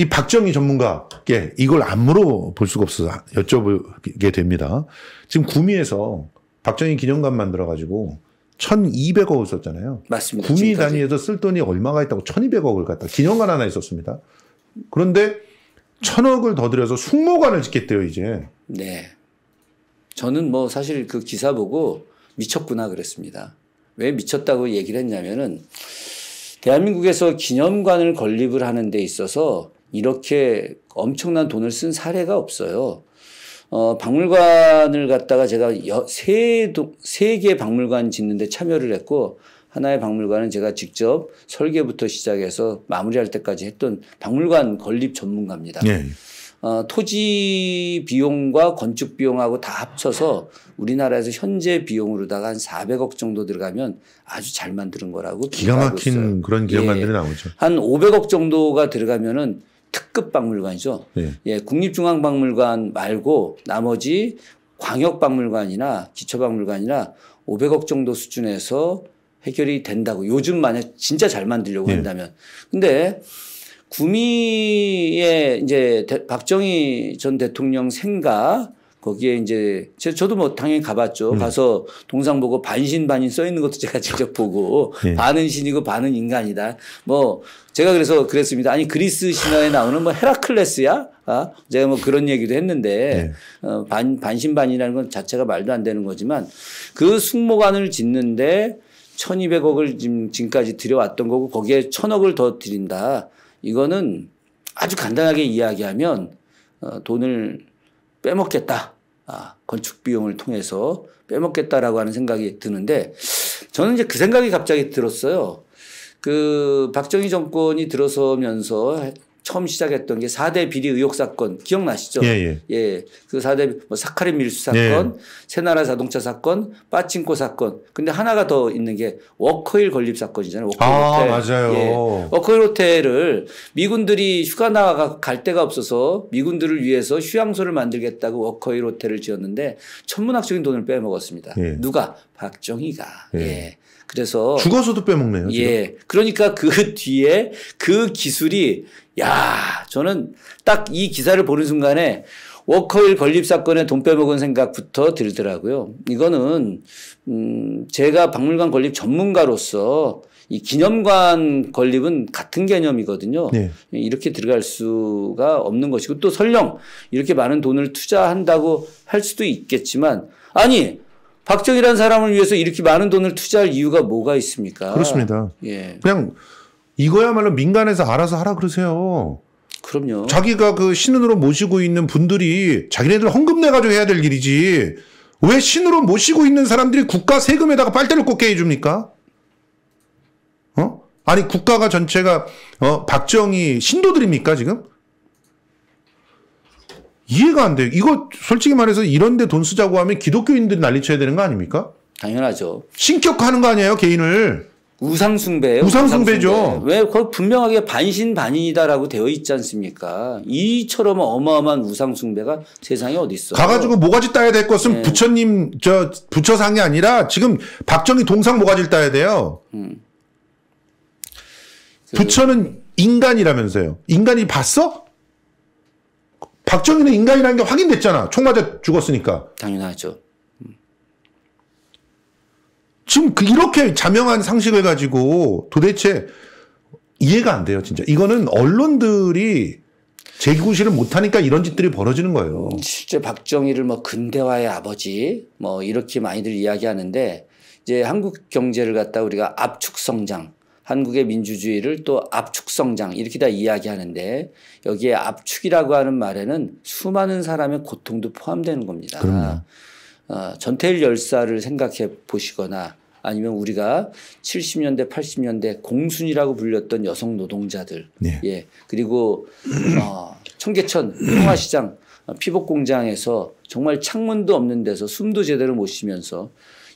이 박정희 전문가께 이걸 안 물어볼 수가 없어서 여쭤보게 됩니다. 지금 구미에서 박정희 기념관 만들어가지고 1200억을 썼잖아요. 맞습니다. 구미 지금까지. 단위에서 쓸 돈이 얼마가 있다고 1200억을 갖다 기념관 하나 있었습니다. 그런데 1 0 0 0억을더 들여서 숙모관을 짓겠대요, 이제. 네. 저는 뭐 사실 그 기사 보고 미쳤구나 그랬습니다. 왜 미쳤다고 얘기를 했냐면은 대한민국에서 기념관을 건립을 하는 데 있어서 이렇게 엄청난 돈을 쓴 사례가 없어요. 어, 박물관을 갔다가 제가 여, 세, 세 개의 박물관 짓는데 참여를 했고, 하나의 박물관은 제가 직접 설계부터 시작해서 마무리할 때까지 했던 박물관 건립 전문가입니다. 네. 어, 토지 비용과 건축 비용하고 다 합쳐서 우리나라에서 현재 비용으로다가 한 400억 정도 들어가면 아주 잘 만드는 거라고 기가 막힌 그런 기업만들이 예, 예, 나오죠. 한 500억 정도가 들어가면은 특급 박물관이죠. 네. 예, 국립중앙박물관 말고 나머지 광역박물관이나 기초박물관이나 500억 정도 수준에서 해결이 된다고 요즘 만약 진짜 잘 만들려고 네. 한다면. 근데 구미의 이제 박정희 전 대통령 생각 거기에 이제 제 저도 뭐 당연히 가봤죠. 음. 가서 동상 보고 반신반인 써 있는 것도 제가 직접 보고 네. 반은 신이고 반은 인간이다. 뭐 제가 그래서 그랬습니다. 아니 그리스 신화에 나오는 뭐 헤라클레스야? 아 제가 뭐 그런 얘기도 했는데 네. 어, 반 반신반이라는 건 자체가 말도 안 되는 거지만 그 숙모관을 짓는데 1200억을 지금 지금까지 들여왔던 거고 거기에 1000억을 더 드린다. 이거는 아주 간단하게 이야기하면 어, 돈을 빼먹겠다. 아, 건축 비용을 통해서 빼먹겠다라고 하는 생각이 드는데 저는 이제 그 생각이 갑자기 들었어요. 그 박정희 정권이 들어서면서 처음 시작했던 게 4대 비리 의혹 사건 기억나시죠? 예, 예. 예. 그 4대 뭐 사카린 밀수 사건, 예. 새나라 자동차 사건, 빠친코 사건. 근데 하나가 더 있는 게 워커힐 건립 사건이잖아요. 워커힐 아, 호텔. 맞아요. 예. 워커힐 호텔을 미군들이 휴가 나가 갈 데가 없어서 미군들을 위해서 휴양소를 만들겠다고 워커힐 호텔을 지었는데 천문학적인 돈을 빼먹었습니다. 예. 누가? 박정희가. 예. 예. 그래서 죽어서도 빼먹네요. 예. 지금. 예. 그러니까 그 뒤에 그 기술이 야 저는 딱 이 기사를 보는 순간에 워커힐 건립 사건에 돈 빼먹은 생각부터 들더라고요. 이거는 음 제가 박물관 건립 전문가로서 이 기념관 건립은 같은 개념이거든요. 네. 이렇게 들어갈 수가 없는 것이고 또 설령 이렇게 많은 돈을 투자한다고 할 수도 있겠지만 아니 박정희란 사람을 위해서 이렇게 많은 돈을 투자할 이유가 뭐가 있습니까? 그렇습니다. 예. 그냥 이거야말로 민간에서 알아서 하라 그러세요. 그럼요. 자기가 그 신으로 모시고 있는 분들이 자기네들 헌금 내가지고 해야 될 일이지. 왜 신으로 모시고 있는 사람들이 국가 세금에다가 빨대를 꽂게 해줍니까? 어? 아니 국가가 전체가 어 박정희 신도들입니까 지금? 이해가 안 돼요. 이거 솔직히 말해서 이런데 돈 쓰자고 하면 기독교인들이 난리쳐야 되는 거 아닙니까? 당연하죠. 신격하는 거 아니에요, 개인을. 우상숭배예요. 우상숭배죠. 우상숭배. 왜? 그 분명하게 반신반인이다라고 되어 있지 않습니까? 이처럼 어마어마한 우상숭배가 세상에 어디 있어? 가가지고 모가지 따야 될 것은 네. 부처님 저 부처상이 아니라 지금 박정희 동상 모가지를 따야 돼요. 음. 그... 부처는 인간이라면서요. 인간이 봤어? 박정희는 인간이라는 게 확인됐잖아. 총 맞아 죽었으니까. 당연하죠. 음. 지금 그 이렇게 자명한 상식을 가지고 도대체 이해가 안 돼요, 진짜. 이거는 언론들이 재구실을 못하니까 이런 짓들이 벌어지는 거예요. 실제 박정희를 뭐 근대화의 아버지 뭐 이렇게 많이들 이야기하는데 이제 한국 경제를 갖다 우리가 압축 성장 한국의 민주주의를 또 압축성장 이렇게 다 이야기하는데 여기에 압축이라고 하는 말에는 수많은 사람의 고통도 포함되는 겁니다. 그럼요. 어, 전태일 열사를 생각해 보시거나 아니면 우리가 70년대 80년대 공순이라고 불렸던 여성 노동자들 네. 예 그리고 어, 청계천 평화시장 어, 피복 공장에서 정말 창문도 없는 데서 숨도 제대로 못 쉬면서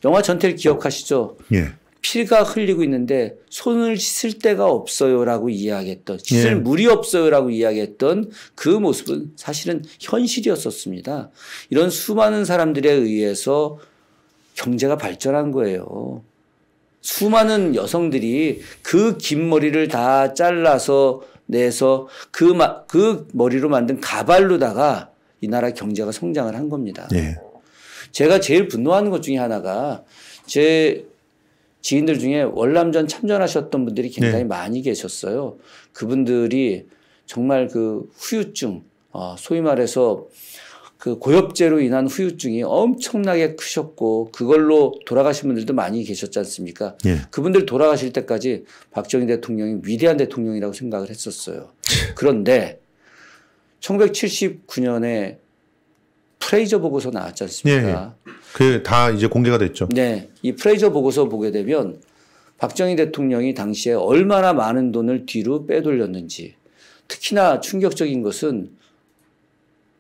영화 전태를 기억하시죠? 예. 피가 흘리고 있는데 손을 씻을 데가 없어요라고 이야기했던 씻을 예. 물이 없어요라고 이야기했던 그 모습은 사실은 현실이었었습니다. 이런 수많은 사람들에 의해서 경제가 발전한 거예요. 수많은 여성들이 그 긴 머리를 다 잘라서 내서 그, 마, 그 머리로 만든 가발로다가 이 나라 경제가 성장을 한 겁니다. 예. 제가 제일 분노하는 것 중에 하나가 제 지인들 중에 월남전 참전하셨던 분들이 네. 굉장히 네. 많이 계셨어요. 그분들이 정말 그 후유증, 어, 소위 말해서 그 고엽제로 인한 후유증이 엄청나게 크셨고 그걸로 돌아가신 분들도 많이 계셨지 않습니까? 예. 그분들 돌아가실 때까지 박정희 대통령이 위대한 대통령이라고 생각을 했었어요. 그런데 1979년에 프레이저 보고서 나왔지 않습니까? 예. 예. 그다 이제 공개가 됐죠. 네. 이 프레이저 보고서 보게 되면 박정희 대통령이 당시에 얼마나 많은 돈을 뒤로 빼돌렸는지 특히나 충격적인 것은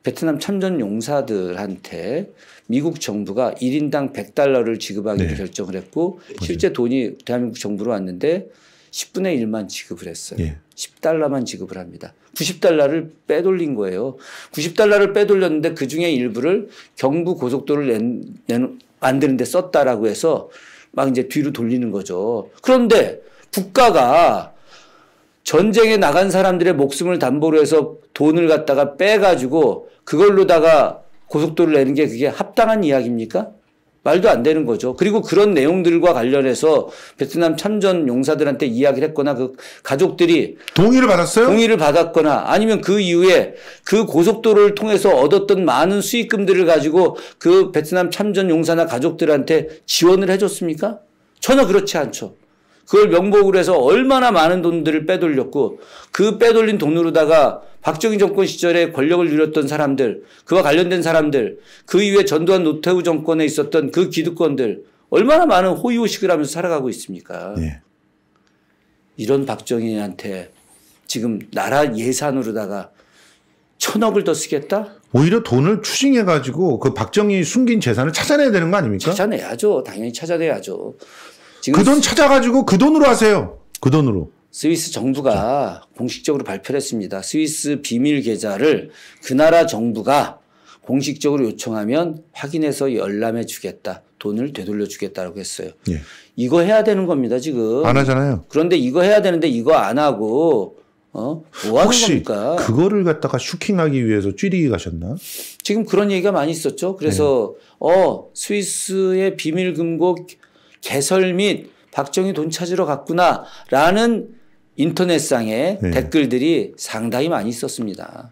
베트남 참전 용사들한테 미국 정부가 1인당 100달러를 지급하기로 네. 결정을 했고 실제 돈이 대한민국 정부로 왔는데 10분의 1만 지급을 했어요. 예. 10달러만 지급을 합니다. 90달러를 빼돌린 거예요. 90달러를 빼돌렸는데 그 중에 일부를 경부 고속도로를 낸, 낸, 만드는 데 썼다라고 해서 막 이제 뒤로 돌리는 거죠. 그런데 국가가 전쟁에 나간 사람들의 목숨을 담보로 해서 돈을 갖다가 빼가지고 그걸로다가 고속도로를 내는 게 그게 합당한 이야기입니까? 말도 안 되는 거죠. 그리고 그런 내용들과 관련해서 베트남 참전 용사들한테 이야기를 했거나 그 가족들이 동의를 받았어요? 동의를 받았거나 아니면 그 이후에 그 고속도로를 통해서 얻었던 많은 수익금들을 가지고 그 베트남 참전 용사나 가족들한테 지원을 해줬습니까? 전혀 그렇지 않죠. 그걸 명복으로 해서 얼마나 많은 돈들을 빼돌렸고 그 빼돌린 돈으로다가 박정희 정권 시절에 권력을 누렸던 사람들, 그와 관련된 사람들, 그 이후에 전두환 노태우 정권에 있었던 그 기득권들 얼마나 많은 호의호식을 하면서 살아가고 있습니까? 네. 이런 박정희한테 지금 나라 예산으로다가 천억을 더 쓰겠다? 오히려 돈을 추징해 가지고 그 박정희 숨긴 재산을 찾아내야 되는 거 아닙니까? 찾아내야죠. 당연히 찾아내야죠. 지금 그돈 찾아가지고 그 돈으로 하세요. 그 돈으로. 스위스 정부가 그 공식적으로 발표를 했습니다. 스위스 비밀 계좌를 그 나라 정부가 공식적으로 요청하면 확인해서 열람해 주겠다. 돈을 되돌려 주겠다라고 했어요. 예. 이거 해야 되는 겁니다, 지금. 안 하잖아요. 그런데 이거 해야 되는데 이거 안 하고 어? 뭐 하는 겁니까? 그거를 갖다가 슈킹하기 위해서 찌리기 가셨나? 지금 그런 얘기가 많이 있었죠. 그래서 네. 어 스위스의 비밀 금고 개설 및 박정희 돈 찾으러 갔구나라는 인터넷상의 네. 댓글들이 상당히 많이 있었습니다.